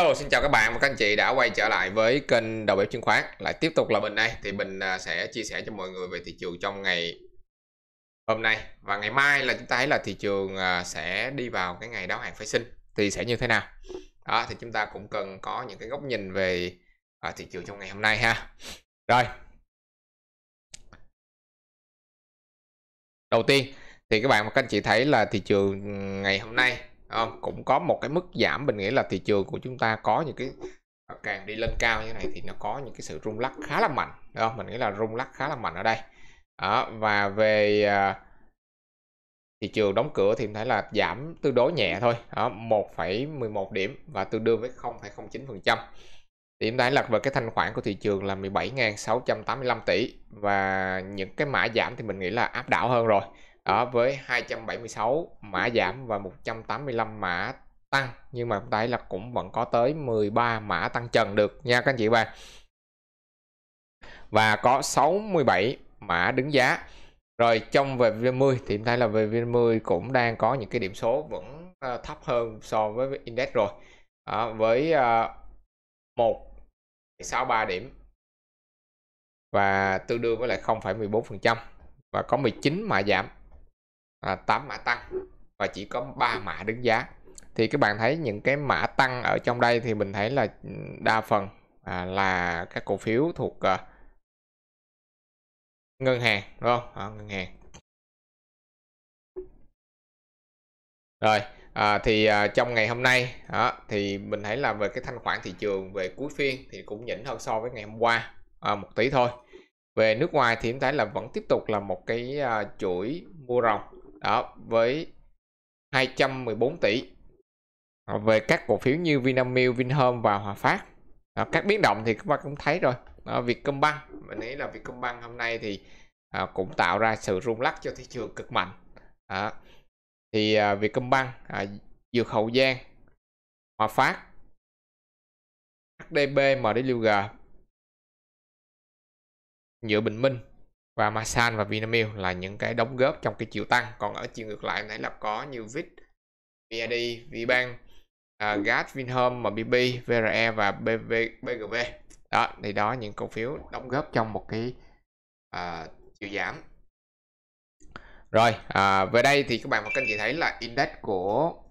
Hello, xin chào các bạn và các anh chị đã quay trở lại với kênh đầu bếp chứng khoán. Lại tiếp tục là Bình đây thì Bình à, sẽ chia sẻ cho mọi người về thị trường trong ngày hôm nay và ngày mai là chúng ta thấy là thị trường à, sẽ đi vào cái ngày đáo hạn phái sinh thì sẽ như thế nào. Đó thì chúng ta cũng cần có những cái góc nhìn về à, thị trường trong ngày hôm nay ha. Rồi. Đầu tiên thì các bạn và các anh chị thấy là thị trường ngày hôm nay cũng có một cái mức giảm mình nghĩ là thị trường của chúng ta có những cái à, càng đi lên cao như này thì nó có những cái sự rung lắc khá là mạnh đúng mình nghĩ là rung lắc khá là mạnh ở đây đó, và về à, thị trường đóng cửa thì mình thấy là giảm tương đối nhẹ thôi đó, 1,11 điểm và tương đương với 0,09 phần trăm điểm thấy là về cái thanh khoản của thị trường là 17.685 tỷ và những cái mã giảm thì mình nghĩ là áp đảo hơn rồi ở với 276 mã giảm và 185 mã tăng nhưng mà đây là cũng vẫn có tới 13 mã tăng trần được nha các anh chị và và có 67 mã đứng giá rồi trong về V 10 thì chúng ta là về V 10 cũng đang có những cái điểm số vẫn ờ, thấp hơn so với index rồi à, với uh, ba điểm và tương đương với lại 0,14% và có 19 mã giảm à, 8 mã tăng và chỉ có 3 mã đứng giá thì các bạn thấy những cái mã tăng ở trong đây thì mình thấy là ừ, đa phần à, là các cổ phiếu thuộc à, ngân hàng đúng không à, ngân hàng rồi à, thì à, trong ngày hôm nay đó, thì mình thấy là về cái thanh khoản thị trường về cuối phiên thì cũng nhỉnh hơn so với ngày hôm qua à, một tí thôi về nước ngoài thì em thấy là vẫn tiếp tục là một cái à, chuỗi mua rồng đó với 214 tỷ ờ, về các cổ phiếu như Vinamilk, Vinhome và Hòa Phát đó, ờ, các biến động thì các bạn cũng thấy rồi đó, Vietcombank mình nghĩ là Vietcombank hôm nay thì à, cũng tạo ra sự rung lắc cho thị trường cực mạnh đó. thì à, Vietcombank à, Dược Hậu Giang Hòa Phát HDB MDLG Nhựa Bình Minh và Masan và Vinamilk là những cái đóng góp trong cái chiều tăng còn ở chiều ngược lại nãy là có như VIT, VID, VBank, uh, à, ừ. GAT, Vinhome, MBB, VRE và BV, BGB đó thì đó những cổ phiếu đóng góp trong một cái uh, chiều giảm rồi à, về đây thì các bạn và các anh chị thấy là index của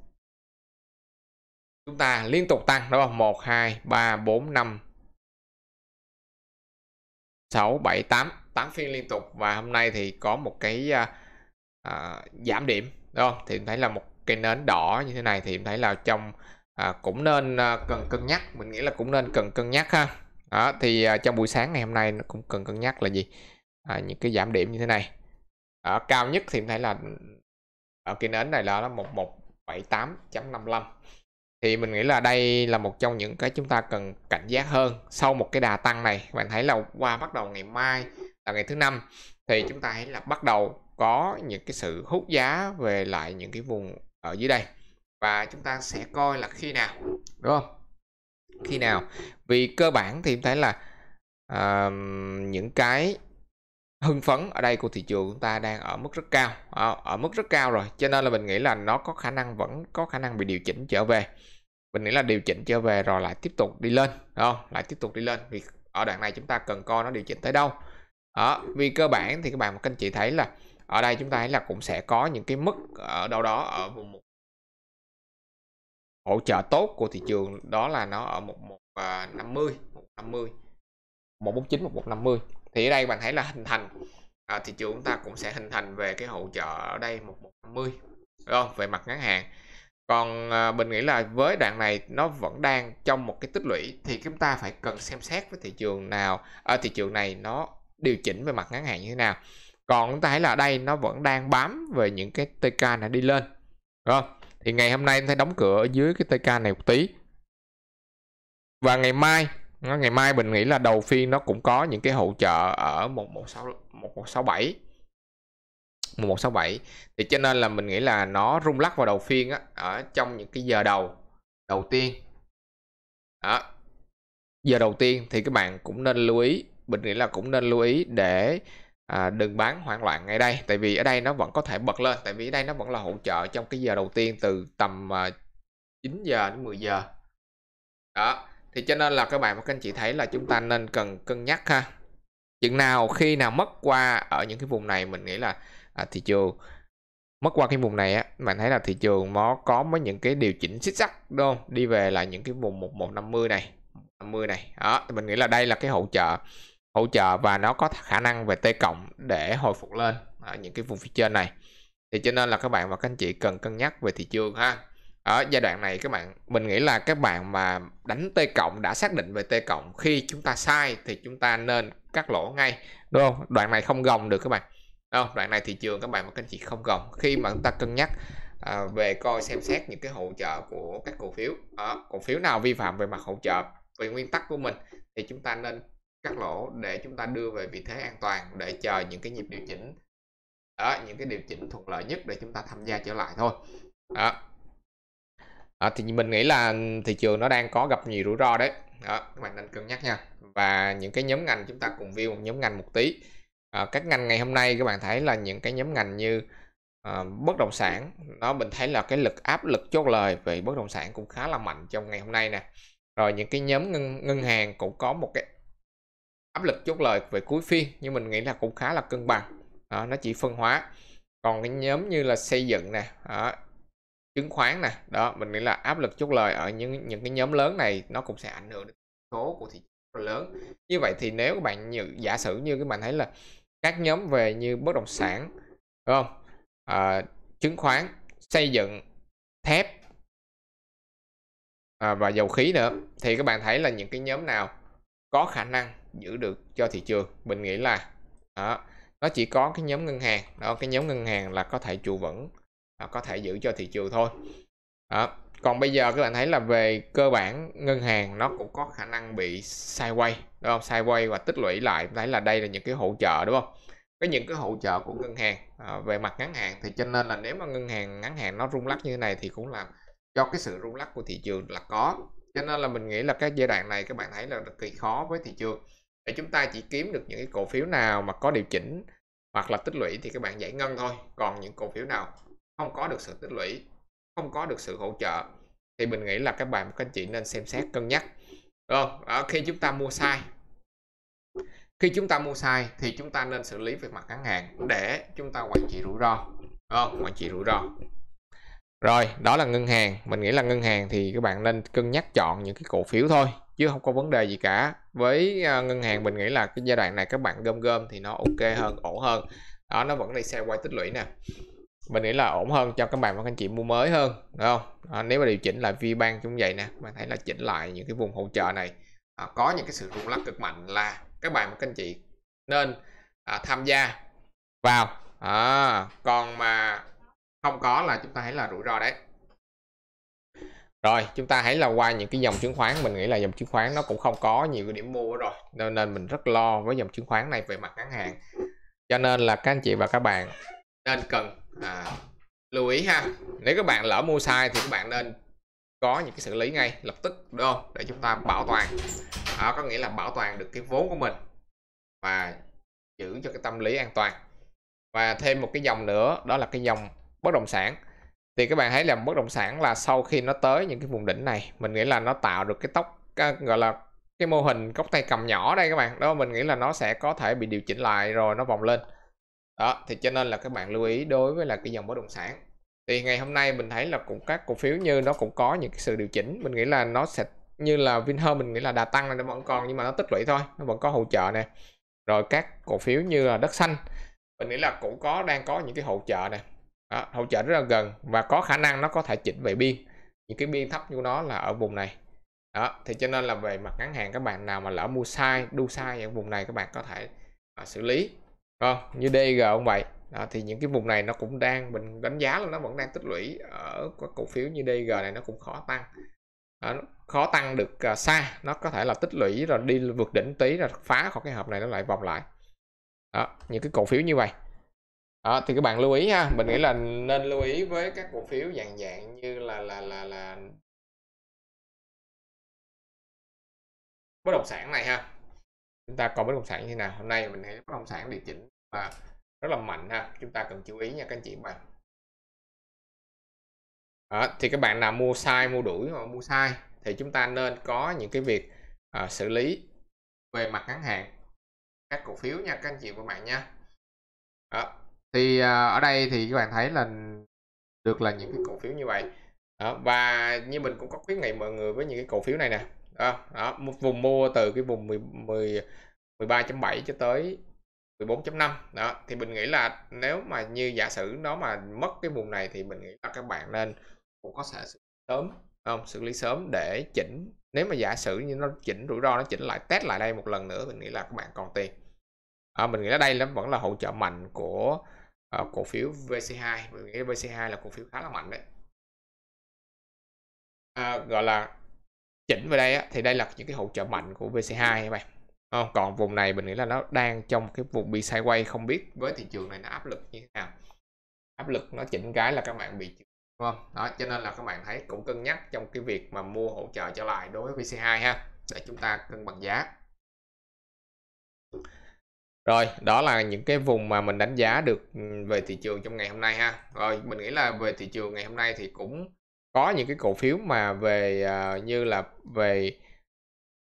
chúng ta liên tục tăng đúng không 1 2 3 4 5 6 7 8 8 phiên liên tục và hôm nay thì có một cái à, à, giảm điểm đúng không thì em thấy là một cái nến đỏ như thế này thì em thấy là trong à, cũng nên à, cần cân nhắc mình nghĩ là cũng nên cần cân nhắc ha đó, thì à, trong buổi sáng ngày hôm nay nó cũng cần cân nhắc là gì à, những cái giảm điểm như thế này à, cao nhất thì em thấy là ở cái nến này là nó 1178.55 thì mình nghĩ là đây là một trong những cái chúng ta cần cảnh giác hơn sau một cái đà tăng này bạn thấy là qua bắt đầu ngày mai là ngày thứ năm thì chúng ta hãy là bắt đầu có những cái sự hút giá về lại những cái vùng ở dưới đây và chúng ta sẽ coi là khi nào đúng không khi nào vì cơ bản thì chúng thấy là uh, những cái hưng phấn ở đây của thị trường chúng ta đang ở mức rất cao à, ở mức rất cao rồi cho nên là mình nghĩ là nó có khả năng vẫn có khả năng bị điều chỉnh trở về mình nghĩ là điều chỉnh trở về rồi lại tiếp tục đi lên đúng không lại tiếp tục đi lên vì ở đoạn này chúng ta cần coi nó điều chỉnh tới đâu đó vì cơ bản thì các bạn các anh chị thấy là ở đây chúng ta thấy là cũng sẽ có những cái mức ở đâu đó ở vùng một hỗ trợ tốt của thị trường đó là nó ở một một à, năm mươi một năm mươi một bốn chín một một năm mươi thì ở đây bạn thấy là hình thành à, thị trường chúng ta cũng sẽ hình thành về cái hỗ trợ ở đây một một năm mươi không về mặt ngắn hạn còn à, mình nghĩ là với đoạn này nó vẫn đang trong một cái tích lũy thì chúng ta phải cần xem xét với thị trường nào ở à, thị trường này nó điều chỉnh về mặt ngắn hạn như thế nào còn chúng ta thấy là đây nó vẫn đang bám về những cái TK này đi lên không thì ngày hôm nay em thấy đóng cửa ở dưới cái TK này một tí và ngày mai ngày mai mình nghĩ là đầu phiên nó cũng có những cái hỗ trợ ở một một một một sáu sáu bảy một sáu bảy. thì cho nên là mình nghĩ là nó rung lắc vào đầu phiên á, ở trong những cái giờ đầu đầu tiên đó. giờ đầu tiên thì các bạn cũng nên lưu ý mình nghĩ là cũng nên lưu ý để à, đừng bán hoảng loạn ngay đây tại vì ở đây nó vẫn có thể bật lên tại vì ở đây nó vẫn là hỗ trợ trong cái giờ đầu tiên từ tầm à, 9 giờ đến 10 giờ đó thì cho nên là các bạn và các anh chị thấy là chúng ta nên cần cân nhắc ha chừng nào khi nào mất qua ở những cái vùng này mình nghĩ là à, thị trường mất qua cái vùng này á bạn thấy là thị trường nó có mấy những cái điều chỉnh xích sắc đúng không đi về là những cái vùng 1150 này 50 này đó thì mình nghĩ là đây là cái hỗ trợ hỗ trợ và nó có khả năng về T cộng để hồi phục lên ở những cái vùng phía trên này thì cho nên là các bạn và các anh chị cần cân nhắc về thị trường ha ở giai đoạn này các bạn mình nghĩ là các bạn mà đánh T cộng đã xác định về T cộng khi chúng ta sai thì chúng ta nên cắt lỗ ngay đúng không đoạn này không gồng được các bạn đúng đoạn này thị trường các bạn và các anh chị không gồng khi mà chúng ta cân nhắc à, về coi xem xét những cái hỗ trợ của các cổ phiếu à, cổ phiếu nào vi phạm về mặt hỗ trợ về nguyên tắc của mình thì chúng ta nên các lỗ để chúng ta đưa về vị thế an toàn để chờ những cái nhịp điều chỉnh đó, những cái điều chỉnh thuận lợi nhất để chúng ta tham gia trở lại thôi đó. À, thì mình nghĩ là thị trường nó đang có gặp nhiều rủi ro đấy đó, các bạn nên cân nhắc nha và những cái nhóm ngành chúng ta cùng view một nhóm ngành một tí à, các ngành ngày hôm nay các bạn thấy là những cái nhóm ngành như à, bất động sản nó mình thấy là cái lực áp lực chốt lời về bất động sản cũng khá là mạnh trong ngày hôm nay nè rồi những cái nhóm ngân, ngân hàng cũng có một cái áp lực chốt lời về cuối phiên nhưng mình nghĩ là cũng khá là cân bằng đó, nó chỉ phân hóa còn cái nhóm như là xây dựng nè chứng khoán nè đó mình nghĩ là áp lực chốt lời ở những những cái nhóm lớn này nó cũng sẽ ảnh hưởng đến số của thị trường lớn như vậy thì nếu các bạn như, giả sử như các bạn thấy là các nhóm về như bất động sản đúng không à, chứng khoán xây dựng thép à, và dầu khí nữa thì các bạn thấy là những cái nhóm nào có khả năng giữ được cho thị trường mình nghĩ là đó, nó chỉ có cái nhóm ngân hàng đó cái nhóm ngân hàng là có thể trụ vững đó, à, có thể giữ cho thị trường thôi đó. còn bây giờ các bạn thấy là về cơ bản ngân hàng nó cũng có khả năng bị sideways đúng không sideways và tích lũy lại thấy là đây là những cái hỗ trợ đúng không cái những cái hỗ trợ của ngân hàng à, về mặt ngắn hạn thì cho nên là nếu mà ngân hàng ngắn hạn nó rung lắc như thế này thì cũng làm cho cái sự rung lắc của thị trường là có cho nên là mình nghĩ là các giai đoạn này các bạn thấy là cực kỳ khó với thị trường để chúng ta chỉ kiếm được những cái cổ phiếu nào mà có điều chỉnh hoặc là tích lũy thì các bạn giải ngân thôi còn những cổ phiếu nào không có được sự tích lũy không có được sự hỗ trợ thì mình nghĩ là các bạn các anh chị nên xem xét cân nhắc đúng không ở khi chúng ta mua sai khi chúng ta mua sai thì chúng ta nên xử lý về mặt ngắn hạn để chúng ta quản trị rủi ro đúng không quản trị rủi ro rồi đó là ngân hàng mình nghĩ là ngân hàng thì các bạn nên cân nhắc chọn những cái cổ phiếu thôi chứ không có vấn đề gì cả với ờ, ngân hàng mình nghĩ là cái giai đoạn này các bạn gom gom thì nó ok hơn ổn hơn đó nó vẫn đi xe quay tích lũy nè mình nghĩ là ổn hơn cho các bạn và các anh chị mua mới hơn đúng không à, nếu mà điều chỉnh lại ban cũng vậy nè bạn thấy là chỉnh lại những cái vùng hỗ trợ này à, có những cái sự rung lắc cực mạnh là các bạn và các anh chị nên à, tham gia vào à, còn mà không có là chúng ta thấy là rủi ro đấy rồi chúng ta hãy là qua những cái dòng chứng khoán mình nghĩ là dòng chứng khoán nó cũng không có nhiều cái điểm mua rồi nên, nên mình rất lo với dòng chứng khoán này về mặt ngắn hạn cho nên là các anh chị và các bạn nên cần à, lưu ý ha nếu các bạn lỡ mua sai thì các bạn nên có những cái xử lý ngay lập tức đúng không để chúng ta bảo toàn đó có nghĩa là bảo toàn được cái vốn của mình và giữ cho cái tâm lý an toàn và thêm một cái dòng nữa đó là cái dòng bất động sản thì các bạn thấy là bất động sản là sau khi nó tới những cái vùng đỉnh này mình nghĩ là nó tạo được cái tóc à, gọi là cái mô hình cốc tay cầm nhỏ đây các bạn đó mình nghĩ là nó sẽ có thể bị điều chỉnh lại rồi nó vòng lên đó thì cho nên là các bạn lưu ý đối với là cái dòng bất động sản thì ngày hôm nay mình thấy là cũng các cổ phiếu như nó cũng có những cái sự điều chỉnh mình nghĩ là nó sẽ như là Vinhome mình nghĩ là đà tăng là nó vẫn còn nhưng mà nó tích lũy thôi nó vẫn có hỗ trợ nè rồi các cổ phiếu như là đất xanh mình nghĩ là cũng có đang có những cái hỗ trợ nè đó, hỗ trợ rất là gần và có khả năng nó có thể chỉnh về biên những cái biên thấp của nó là ở vùng này đó thì cho nên là về mặt ngắn hạn các bạn nào mà lỡ mua sai đu sai ở vùng này các bạn có thể à, xử lý không như DG cũng vậy đó, thì những cái vùng này nó cũng đang mình đánh giá là nó vẫn đang tích lũy ở các cổ phiếu như DG này nó cũng khó tăng đó, khó tăng được uh, xa nó có thể là tích lũy rồi đi vượt đỉnh tí rồi phá khỏi cái hộp này nó lại vòng lại đó, những cái cổ phiếu như vậy đó, thì các bạn lưu ý ha mình nghĩ ừ. là nên lưu ý với các cổ phiếu dạng dạng như là là là là bất động sản này ha chúng ta còn bất động sản như thế nào hôm nay mình thấy bất động sản điều chỉnh và rất là mạnh ha chúng ta cần chú ý nha các anh chị bạn à, thì các bạn nào mua sai mua đuổi hoặc mua sai thì chúng ta nên có những cái việc à, xử lý về mặt ngắn hạn các cổ phiếu nha các anh chị và bạn nha à, thì à, ở đây thì các bạn thấy là được là những cái cổ phiếu như vậy đó, và như mình cũng có khuyến nghị mọi người với những cái cổ phiếu này nè đó, đó một vùng mua từ cái vùng 10, 10 13.7 cho tới 14.5 đó thì mình nghĩ là nếu mà như giả sử nó mà mất cái vùng này thì mình nghĩ là các bạn nên cũng có thể xử sớm không xử lý sớm để chỉnh nếu mà giả sử như nó chỉnh rủi ro nó chỉnh lại test lại đây một lần nữa mình nghĩ là các bạn còn tiền à, mình nghĩ là đây là vẫn là hỗ trợ mạnh của uh, cổ phiếu VC2 mình nghĩ VC2 là cổ phiếu khá là mạnh đấy à, gọi là chỉnh về đây á, thì đây là những cái hỗ trợ mạnh của VC2 các bạn không? còn vùng này mình nghĩ là nó đang trong cái vùng bị sideways không biết với thị trường này nó áp lực như thế nào áp lực nó chỉnh cái là các bạn bị đúng không đó cho nên là các bạn thấy cũng cân nhắc trong cái việc mà mua hỗ trợ trở lại đối với VC2 ha để chúng ta cân bằng giá rồi đó là những cái vùng mà mình đánh giá được ừ, về thị trường trong ngày hôm nay ha rồi mình nghĩ là về thị trường ngày hôm nay thì cũng có những cái cổ phiếu mà về uh, như là về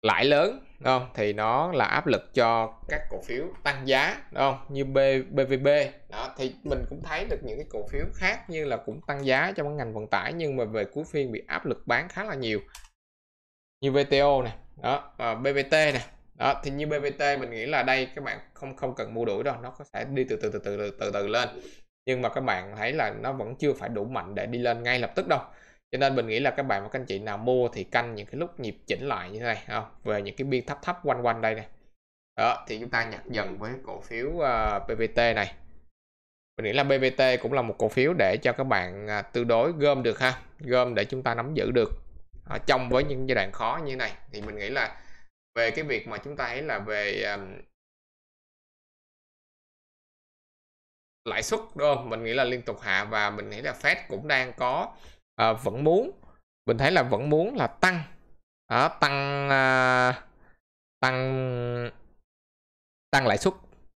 lãi lớn đúng không thì nó là áp lực cho các cổ phiếu tăng giá đúng không như B, BVB đó thì mình cũng thấy được những cái cổ phiếu khác như là cũng tăng giá trong ngành vận tải nhưng mà về cuối phiên bị áp lực bán khá là nhiều như VTO này đó uh, ờ, BVT này đó thì như BVT mình nghĩ là đây các bạn không không cần mua đuổi đâu nó có thể đi từ từ từ từ từ từ, từ lên nhưng mà các bạn thấy là nó vẫn chưa phải đủ mạnh để đi lên ngay lập tức đâu cho nên mình nghĩ là các bạn và các anh chị nào mua thì canh những cái lúc nhịp chỉnh lại như thế này không về những cái biên thấp thấp quanh quanh đây này đó thì chúng ta nhặt dần với cổ phiếu uh, à, BVT này mình nghĩ là BVT cũng là một cổ phiếu để cho các bạn uh, à, tương đối gom được ha gom để chúng ta nắm giữ được ở trong với những giai đoạn khó như này thì mình nghĩ là về cái việc mà chúng ta thấy là về um, lãi suất đúng không mình nghĩ là liên tục hạ và mình nghĩ là Fed cũng đang có uh, vẫn muốn mình thấy là vẫn muốn là tăng đó, tăng uh, tăng tăng lãi suất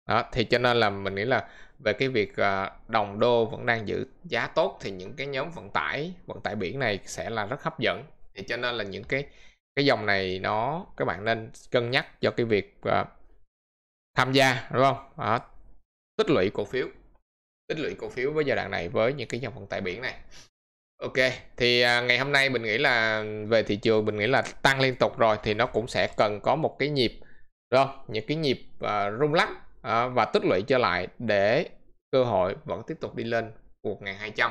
đó thì cho nên là mình nghĩ là về cái việc uh, đồng đô vẫn đang giữ giá tốt thì những cái nhóm vận tải vận tải biển này sẽ là rất hấp dẫn thì cho nên là những cái cái dòng này nó các bạn nên cân nhắc cho cái việc uh, tham gia đúng không đó. tích lũy cổ phiếu tích lũy cổ phiếu với giai đoạn này với những cái dòng vận tải biển này ok thì à, ngày hôm nay mình nghĩ là về thị trường mình nghĩ là tăng liên tục rồi thì nó cũng sẽ cần có một cái nhịp đúng không những cái nhịp à, rung lắc à, và tích lũy trở lại để cơ hội vẫn tiếp tục đi lên của 1200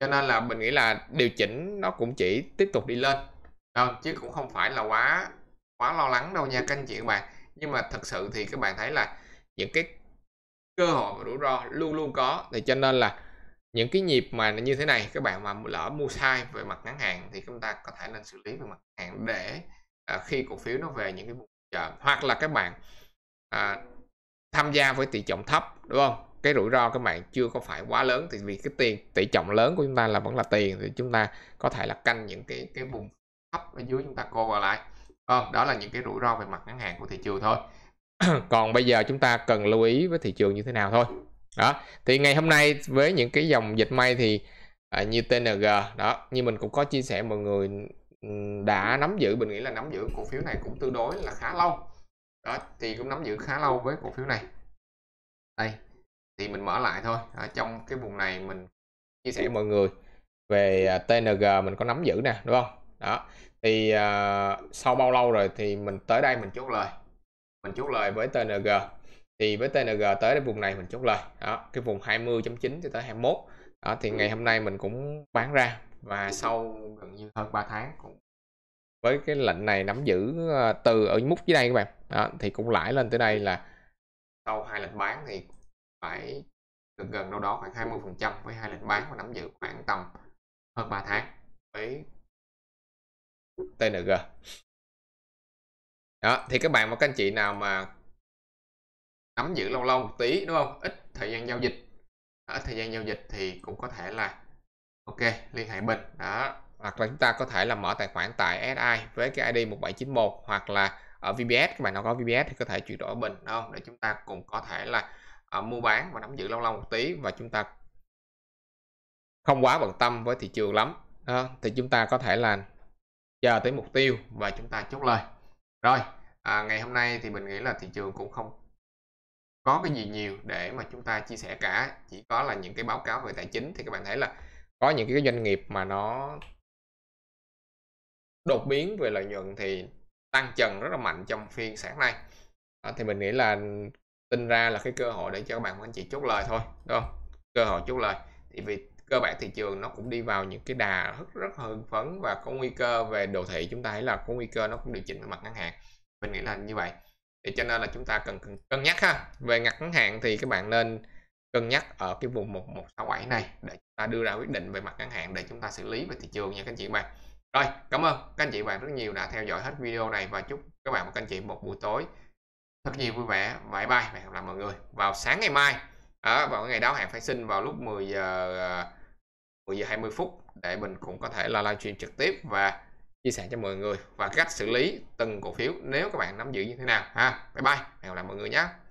cho nên là mình nghĩ là điều chỉnh nó cũng chỉ tiếp tục đi lên không? chứ cũng không phải là quá quá lo lắng đâu nha các anh chị các bạn nhưng mà thật sự thì các bạn thấy là những cái cơ hội và rủi ro luôn luôn có thì cho nên là những cái nhịp mà như thế này các bạn mà lỡ mua sai về mặt ngắn hạn thì chúng ta có thể nên xử lý về mặt ngắn hạn để à, khi cổ phiếu nó về những cái vùng chợ hoặc là các bạn à, tham gia với tỷ trọng thấp đúng không cái rủi ro các bạn chưa có phải quá lớn thì vì cái tiền tỷ trọng lớn của chúng ta là vẫn là tiền thì chúng ta có thể là canh những cái cái vùng thấp ở dưới chúng ta co vào lại không đó là những cái rủi ro về mặt ngắn hạn của thị trường thôi còn bây giờ chúng ta cần lưu ý với thị trường như thế nào thôi đó thì ngày hôm nay với những cái dòng dịch may thì à, như TNG đó như mình cũng có chia sẻ mọi người ừ, đã nắm giữ mình nghĩ là nắm giữ cổ phiếu này cũng tương đối là khá lâu đó thì cũng nắm giữ khá lâu với cổ phiếu này đây thì mình mở lại thôi ở trong cái vùng này mình chia sẻ mọi người về à, TNG mình có nắm giữ nè đúng không đó thì uh, sau bao lâu rồi thì mình tới đây mình chốt lời mình chốt lời với TNG thì với TNG tới cái vùng này mình chốt lời đó cái vùng 20.9 cho tới 21 đó, thì ngày hôm nay mình cũng bán ra và sau gần như hơn 3 tháng cũng với cái lệnh này nắm giữ ờ, từ ở mút dưới đây các bạn đó, thì cũng lãi lên tới đây là sau hai lệnh bán thì phải gần gần đâu đó khoảng 20 phần trăm với hai lệnh bán và nắm giữ khoảng tầm hơn 3 tháng với tng đó thì các bạn và các anh chị nào mà nắm giữ lâu lâu một tí đúng không ít thời gian giao dịch ở thời gian giao dịch thì cũng có thể là ok liên hệ mình đó hoặc là chúng ta có thể là mở tài khoản tại SI với cái ID 1791 hoặc là ở VBS các bạn nào có VBS thì có thể chuyển đổi bình đúng không để chúng ta cũng có thể là uh, mua bán và nắm giữ lâu lâu một tí và chúng ta không quá bận tâm với thị trường lắm đó. thì chúng ta có thể là chờ tới mục tiêu và chúng ta chốt lời rồi à, ngày hôm nay thì mình nghĩ là thị trường cũng không có cái gì nhiều để mà chúng ta chia sẻ cả chỉ có là những cái báo cáo về tài chính thì các bạn thấy là có những cái doanh nghiệp mà nó đột biến về lợi nhuận thì tăng trần rất là mạnh trong phiên sáng nay à, thì mình nghĩ là tin ra là cái cơ hội để cho các bạn anh chị chốt lời thôi đúng không cơ hội chốt lời thì vì cơ bản thị trường nó cũng đi vào những cái đà rất rất hưng phấn và có nguy cơ về đồ thị chúng ta thấy là có nguy cơ nó cũng điều chỉnh về mặt ngắn hạn mình nghĩ là như vậy thì cho nên là chúng ta cần, cần cân nhắc ha về ngắn hạn thì các bạn nên cân nhắc ở cái vùng 1167 này để chúng ta đưa ra quyết định về mặt ngắn hạn để chúng ta xử lý về thị trường nha các anh chị bạn rồi cảm ơn các anh chị bạn rất nhiều đã theo dõi hết video này và chúc các bạn và các anh chị một buổi tối thật nhiều vui vẻ bye bye và hẹn gặp lại mọi người vào sáng ngày mai à, vào ngày đáo hạn phải xin vào lúc 10 giờ 10 à, giờ 20 phút để mình cũng có thể là livestream trực tiếp và chia sẻ cho mọi người và cách xử lý từng cổ phiếu nếu các bạn nắm giữ như thế nào ha bye bye hẹn gặp lại mọi người nhé